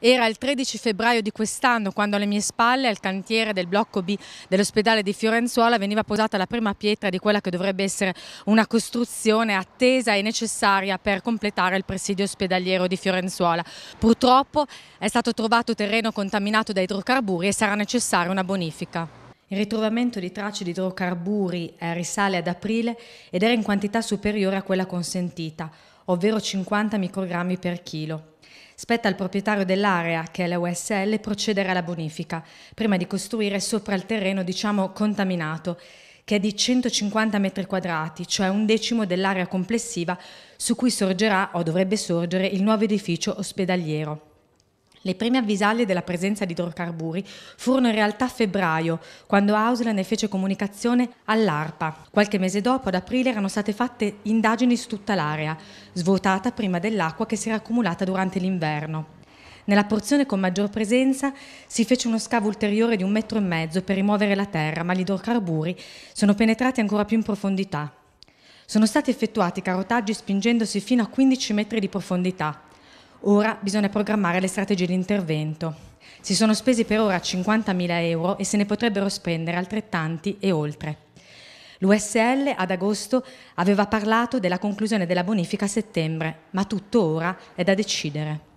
Era il 13 febbraio di quest'anno quando alle mie spalle, al cantiere del blocco B dell'ospedale di Fiorenzuola, veniva posata la prima pietra di quella che dovrebbe essere una costruzione attesa e necessaria per completare il presidio ospedaliero di Fiorenzuola. Purtroppo è stato trovato terreno contaminato da idrocarburi e sarà necessaria una bonifica. Il ritrovamento di tracce di idrocarburi risale ad aprile ed era in quantità superiore a quella consentita ovvero 50 microgrammi per chilo. Spetta al proprietario dell'area, che è la USL, procedere alla bonifica, prima di costruire sopra il terreno, diciamo, contaminato, che è di 150 metri quadrati, cioè un decimo dell'area complessiva su cui sorgerà o dovrebbe sorgere il nuovo edificio ospedaliero. Le prime avvisaglie della presenza di idrocarburi furono in realtà a febbraio, quando Auslan ne fece comunicazione all'ARPA. Qualche mese dopo, ad aprile, erano state fatte indagini su tutta l'area, svuotata prima dell'acqua che si era accumulata durante l'inverno. Nella porzione con maggior presenza si fece uno scavo ulteriore di un metro e mezzo per rimuovere la terra, ma gli idrocarburi sono penetrati ancora più in profondità. Sono stati effettuati carotaggi spingendosi fino a 15 metri di profondità, Ora bisogna programmare le strategie di intervento. Si sono spesi per ora 50.000 euro e se ne potrebbero spendere altrettanti e oltre. L'USL ad agosto aveva parlato della conclusione della bonifica a settembre, ma tutto ora è da decidere.